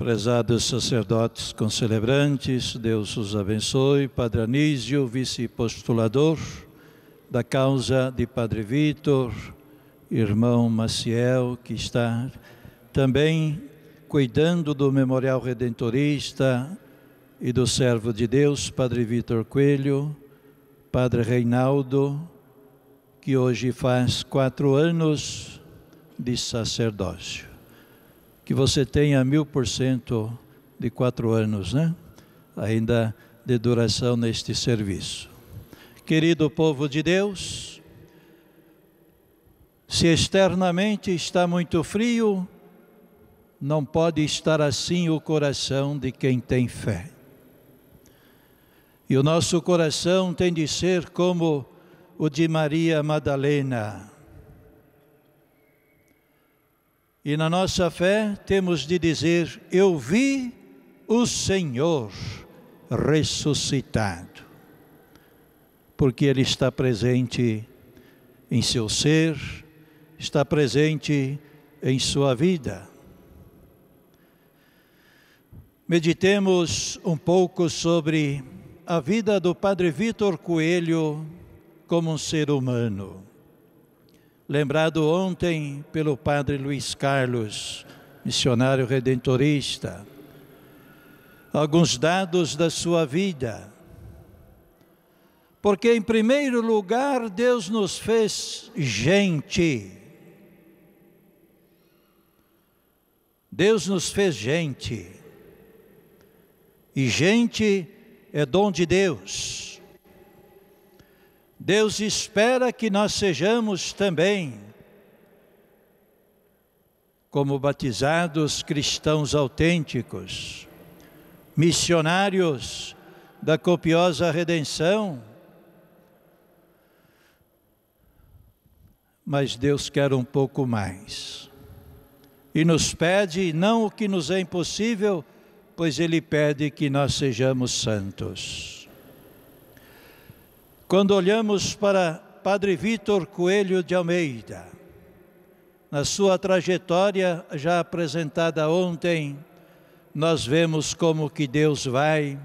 Prezados sacerdotes concelebrantes, Deus os abençoe. Padre Anísio, vice-postulador da causa de Padre Vitor, irmão Maciel, que está também cuidando do Memorial Redentorista e do Servo de Deus, Padre Vitor Coelho, Padre Reinaldo, que hoje faz quatro anos de sacerdócio que você tenha mil por cento de quatro anos, né? Ainda de duração neste serviço. Querido povo de Deus, se externamente está muito frio, não pode estar assim o coração de quem tem fé. E o nosso coração tem de ser como o de Maria Madalena E na nossa fé temos de dizer: Eu vi o Senhor ressuscitado, porque Ele está presente em seu ser, está presente em sua vida. Meditemos um pouco sobre a vida do Padre Vitor Coelho como um ser humano lembrado ontem pelo padre Luiz Carlos, missionário redentorista. Alguns dados da sua vida. Porque, em primeiro lugar, Deus nos fez gente. Deus nos fez gente. E gente é dom de Deus. Deus espera que nós sejamos também, como batizados cristãos autênticos, missionários da copiosa redenção. Mas Deus quer um pouco mais. E nos pede não o que nos é impossível, pois Ele pede que nós sejamos santos. Quando olhamos para Padre Vitor Coelho de Almeida, na sua trajetória já apresentada ontem, nós vemos como que Deus vai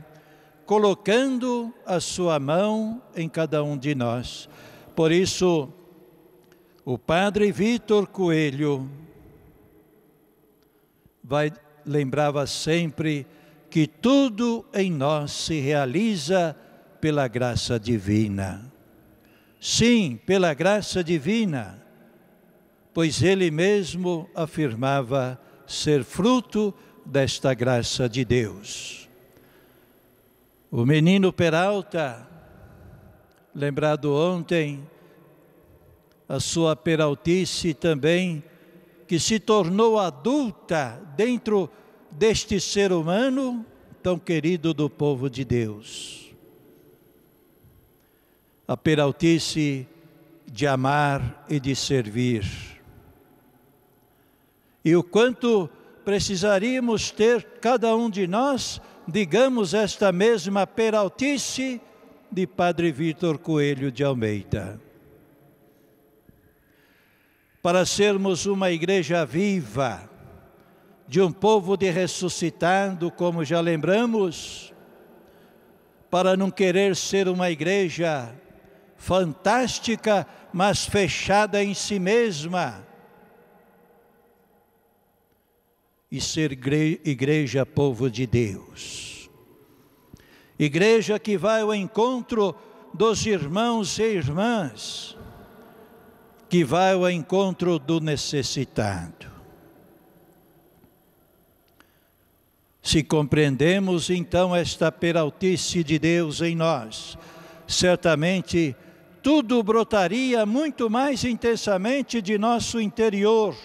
colocando a sua mão em cada um de nós. Por isso, o Padre Vitor Coelho vai lembrava sempre que tudo em nós se realiza pela graça divina. Sim, pela graça divina, pois ele mesmo afirmava ser fruto desta graça de Deus. O menino Peralta, lembrado ontem, a sua peraltice também, que se tornou adulta dentro deste ser humano tão querido do povo de Deus a peraltice de amar e de servir. E o quanto precisaríamos ter cada um de nós, digamos, esta mesma peraltice de Padre Vitor Coelho de Almeida. Para sermos uma igreja viva, de um povo de ressuscitado, como já lembramos, para não querer ser uma igreja fantástica, mas fechada em si mesma. E ser igreja, povo de Deus. Igreja que vai ao encontro dos irmãos e irmãs, que vai ao encontro do necessitado. Se compreendemos então esta peraltice de Deus em nós, certamente tudo brotaria muito mais intensamente de nosso interior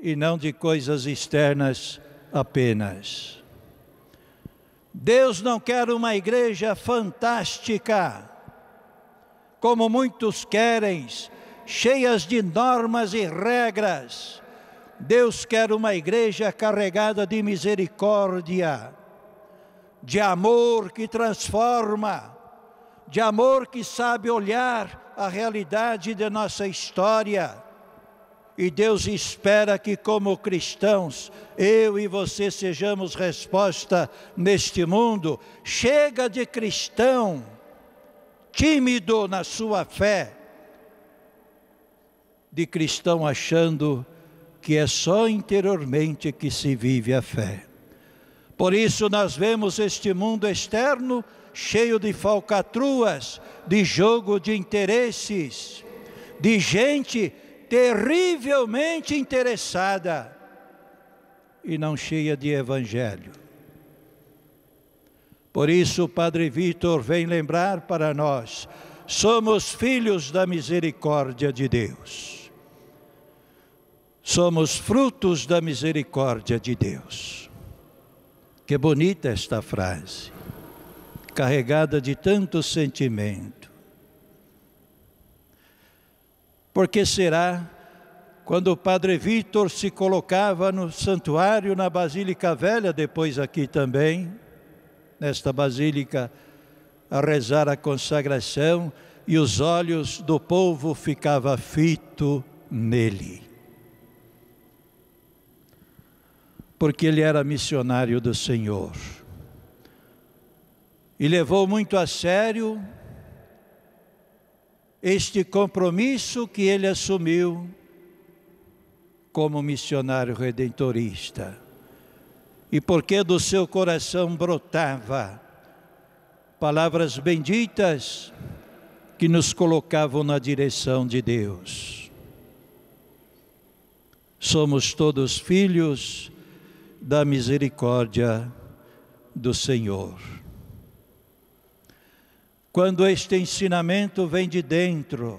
e não de coisas externas apenas. Deus não quer uma igreja fantástica, como muitos querem, cheias de normas e regras. Deus quer uma igreja carregada de misericórdia, de amor que transforma, de amor que sabe olhar a realidade de nossa história. E Deus espera que, como cristãos, eu e você sejamos resposta neste mundo. Chega de cristão tímido na sua fé, de cristão achando que é só interiormente que se vive a fé. Por isso, nós vemos este mundo externo cheio de falcatruas, de jogo de interesses, de gente terrivelmente interessada e não cheia de evangelho. Por isso, o Padre Vitor vem lembrar para nós: somos filhos da misericórdia de Deus. Somos frutos da misericórdia de Deus. Que bonita esta frase carregada de tanto sentimento. Porque será quando o padre Vitor se colocava no santuário na Basílica Velha, depois aqui também, nesta basílica, a rezar a consagração, e os olhos do povo ficava fito nele. Porque ele era missionário do Senhor e levou muito a sério este compromisso que ele assumiu como missionário redentorista. E porque do seu coração brotava palavras benditas que nos colocavam na direção de Deus. Somos todos filhos da misericórdia do Senhor quando este ensinamento vem de dentro,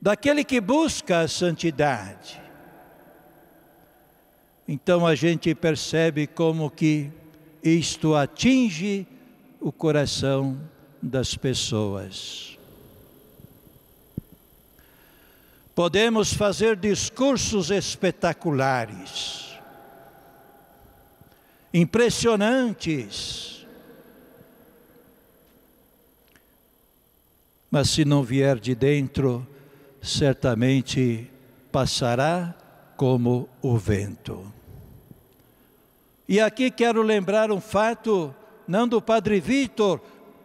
daquele que busca a santidade. Então a gente percebe como que isto atinge o coração das pessoas. Podemos fazer discursos espetaculares, impressionantes, mas se não vier de dentro, certamente passará como o vento. E aqui quero lembrar um fato, não do Padre Vitor,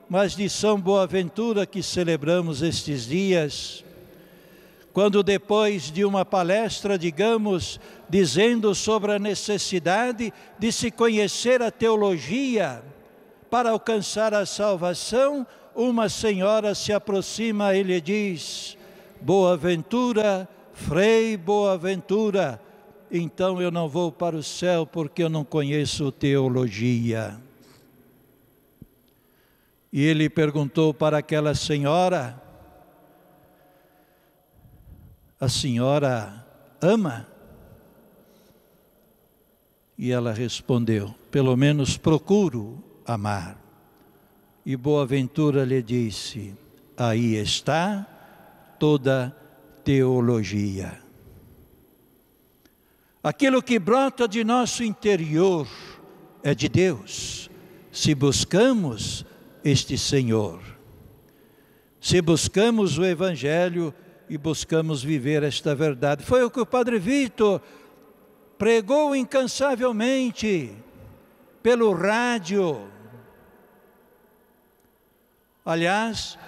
mas de São Boaventura que celebramos estes dias. Quando, depois de uma palestra, digamos, dizendo sobre a necessidade de se conhecer a teologia para alcançar a salvação, uma senhora se aproxima e lhe diz: Ventura, Frei Boa Ventura. então eu não vou para o céu porque eu não conheço teologia. E ele perguntou para aquela senhora: A senhora ama? E ela respondeu: Pelo menos procuro amar. E Boaventura lhe disse: Aí está toda teologia. Aquilo que brota de nosso interior é de Deus, se buscamos este Senhor. Se buscamos o Evangelho e buscamos viver esta verdade. Foi o que o Padre Vitor pregou incansavelmente pelo rádio Aliás,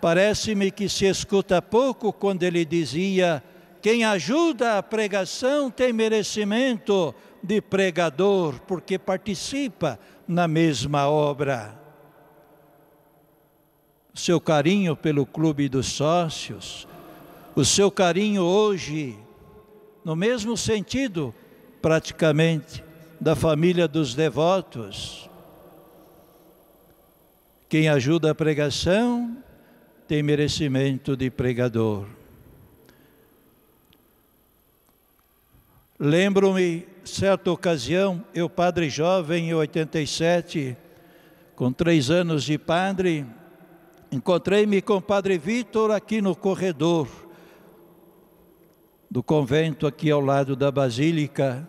parece-me que se escuta pouco quando ele dizia: quem ajuda a pregação tem merecimento de pregador, porque participa na mesma obra. Seu carinho pelo Clube dos Sócios, o seu carinho hoje, no mesmo sentido, praticamente, da família dos devotos, quem ajuda a pregação tem merecimento de pregador. Lembro-me, certa ocasião, eu, padre jovem, em 87, com três anos de padre, encontrei-me com o padre Vitor aqui no corredor do convento, aqui ao lado da basílica,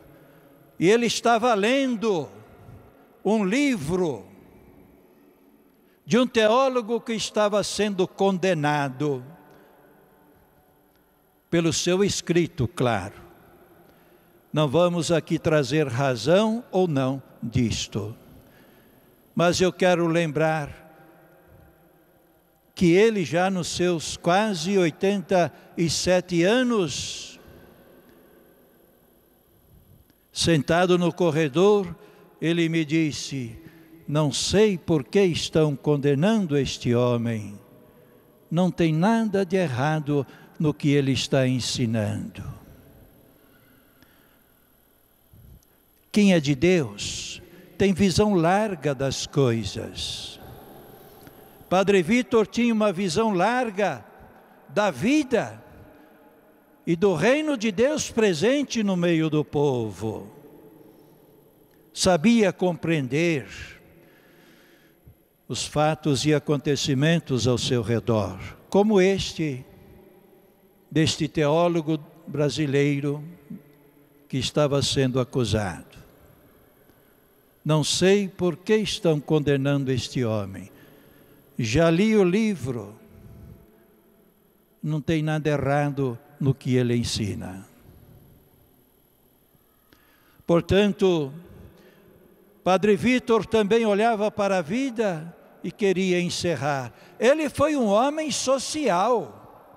e ele estava lendo um livro de um teólogo que estava sendo condenado pelo seu escrito, claro. Não vamos aqui trazer razão ou não disto. Mas eu quero lembrar que ele já nos seus quase 87 anos, sentado no corredor, ele me disse: não sei por que estão condenando este homem. Não tem nada de errado no que ele está ensinando. Quem é de Deus tem visão larga das coisas. Padre Vitor tinha uma visão larga da vida e do reino de Deus presente no meio do povo. Sabia compreender os fatos e acontecimentos ao seu redor, como este deste teólogo brasileiro que estava sendo acusado. Não sei por que estão condenando este homem. Já li o livro. Não tem nada errado no que ele ensina. Portanto, Padre Vitor também olhava para a vida e queria encerrar. Ele foi um homem social.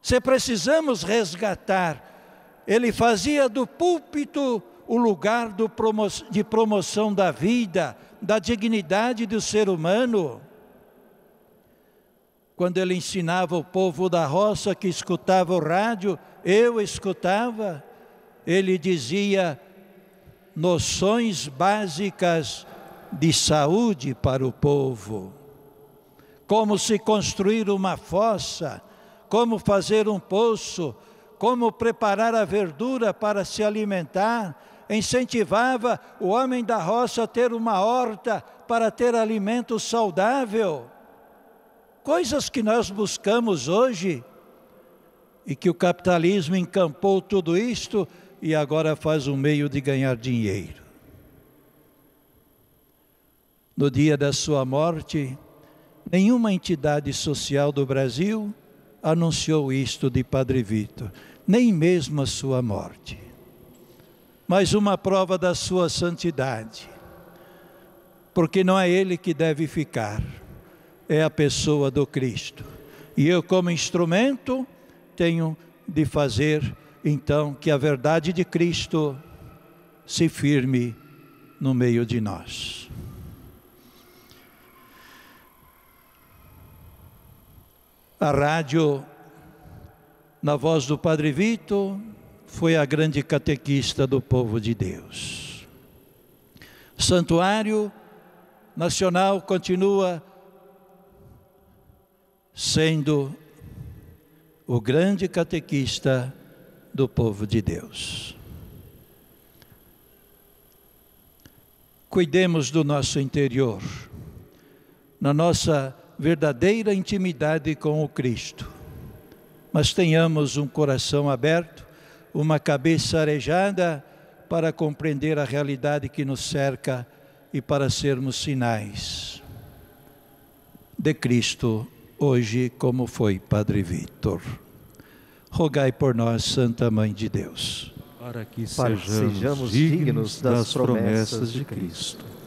Se precisamos resgatar, ele fazia do púlpito o lugar promo de promoção da vida, da dignidade do ser humano. Quando ele ensinava o povo da roça que escutava o rádio, eu escutava, ele dizia: noções básicas de saúde para o povo. Como se construir uma fossa, como fazer um poço, como preparar a verdura para se alimentar, incentivava o homem da roça a ter uma horta para ter alimento saudável. Coisas que nós buscamos hoje e que o capitalismo encampou tudo isto e agora faz um meio de ganhar dinheiro. No dia da sua morte, nenhuma entidade social do Brasil anunciou isto de Padre Vitor, nem mesmo a sua morte. Mas uma prova da sua santidade, porque não é ele que deve ficar, é a pessoa do Cristo. E eu, como instrumento, tenho de fazer então que a verdade de Cristo se firme no meio de nós. A rádio, na voz do Padre Vito, foi a grande catequista do povo de Deus. Santuário Nacional continua sendo o grande catequista do povo de Deus. Cuidemos do nosso interior, na nossa verdadeira intimidade com o Cristo, mas tenhamos um coração aberto, uma cabeça arejada para compreender a realidade que nos cerca e para sermos sinais de Cristo hoje, como foi Padre Vitor rogai por nós, Santa Mãe de Deus. Para que, para que sejamos, sejamos dignos das, das promessas de Cristo. Cristo.